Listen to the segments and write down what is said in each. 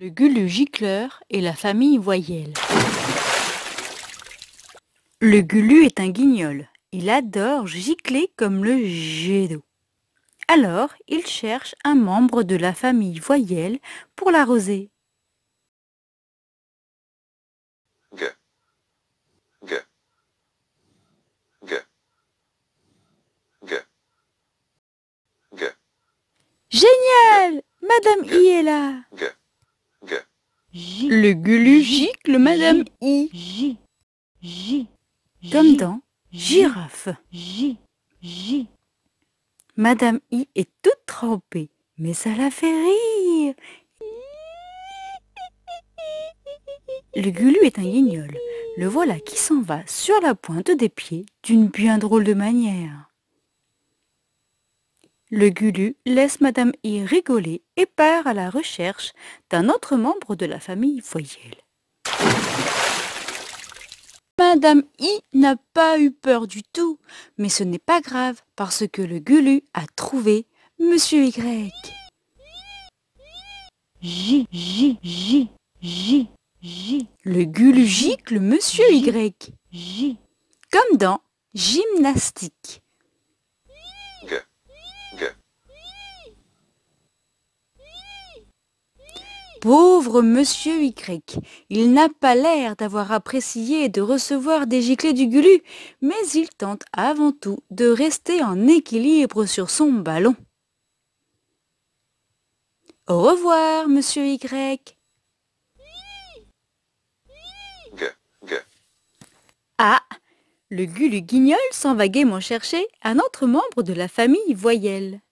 Le Gulu gicleur et la famille voyelle. Le Gulu est un guignol. Il adore gicler comme le jet d'eau. Alors, il cherche un membre de la famille voyelle pour l'arroser. Génial Madame I est là le gulu gicle Madame I. J. J. Comme dans girafe. J. J. Madame I est toute trempée, mais ça la fait rire. Le gulu est un guignol. Le voilà qui s'en va sur la pointe des pieds d'une bien drôle de manière. Le Gulu laisse Madame I rigoler et part à la recherche d'un autre membre de la famille Voyelle. Madame I n'a pas eu peur du tout, mais ce n'est pas grave parce que le Gulu a trouvé Monsieur Y. J, J, J, J, J. Le Gulu gicle Monsieur Y. J. Comme dans gymnastique. Pauvre monsieur Y, il n'a pas l'air d'avoir apprécié de recevoir des giclées du Gulu, mais il tente avant tout de rester en équilibre sur son ballon. Au revoir, monsieur Y. Ah, le Gulu Guignol s'en va gaiement chercher un autre membre de la famille voyelle.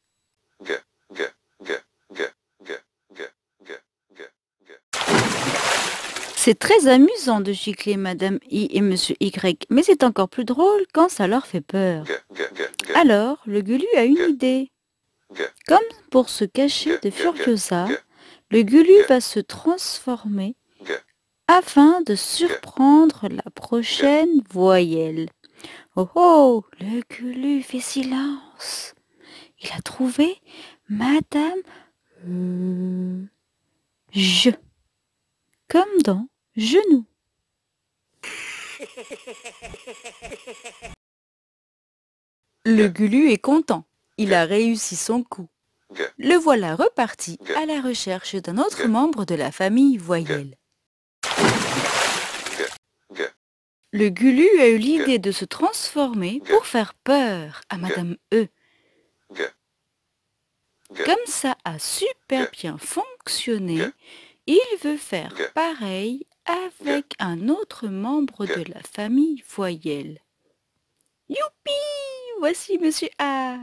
C'est très amusant de gicler Madame I et Monsieur Y, mais c'est encore plus drôle quand ça leur fait peur. Alors, le Gulu a une idée. Comme pour se cacher de Furiosa, le Gulu va se transformer afin de surprendre la prochaine voyelle. Oh oh, le Gulu fait silence. Il a trouvé Madame euh, Je comme dans genou. Le Gulu est content. Il a réussi son coup. Le voilà reparti à la recherche d'un autre membre de la famille voyelle. Le Gulu a eu l'idée de se transformer pour faire peur à Madame E. Comme ça a super bien fonctionné, il veut faire pareil avec un autre membre de la famille voyelle. Youpi Voici Monsieur A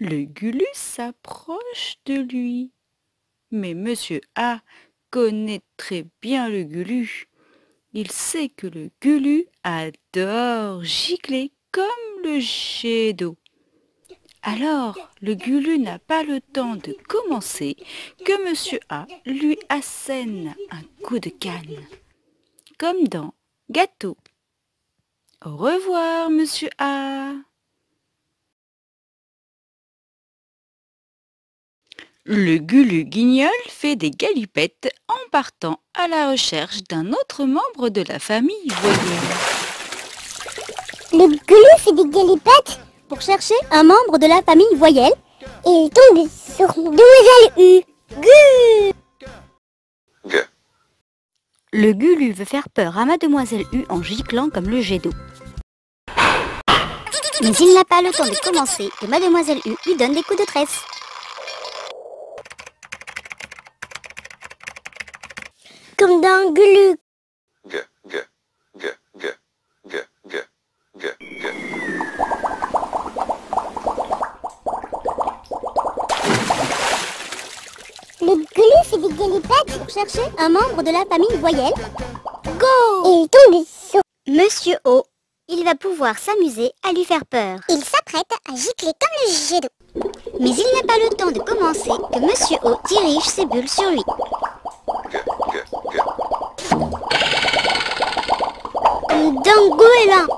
Le gulu s'approche de lui. Mais Monsieur A connaît très bien le Gulu. Il sait que le Gulu adore gicler comme le jet d'eau. Alors, le Gulu n'a pas le temps de commencer que Monsieur A lui assène un coup de canne, comme dans Gâteau. Au revoir, Monsieur A. Le Gulu Guignol fait des galipettes en partant à la recherche d'un autre membre de la famille voyelle. Le Gulu fait des galipettes pour chercher un membre de la famille voyelle il tombe sur Mademoiselle U. Gu. Le Gulu veut faire peur à Mademoiselle U en giclant comme le jet d'eau. Mais il n'a pas le temps de commencer et Mademoiselle U lui donne des coups de tresse. Comme dans Gulu. Le et des pour chercher un membre de la famille voyelle. Go Il tombe Monsieur O, il va pouvoir s'amuser à lui faire peur. Il s'apprête à gicler comme le jet d'eau. Mais il n'a pas le temps de commencer que Monsieur O dirige ses bulles sur lui. Dango là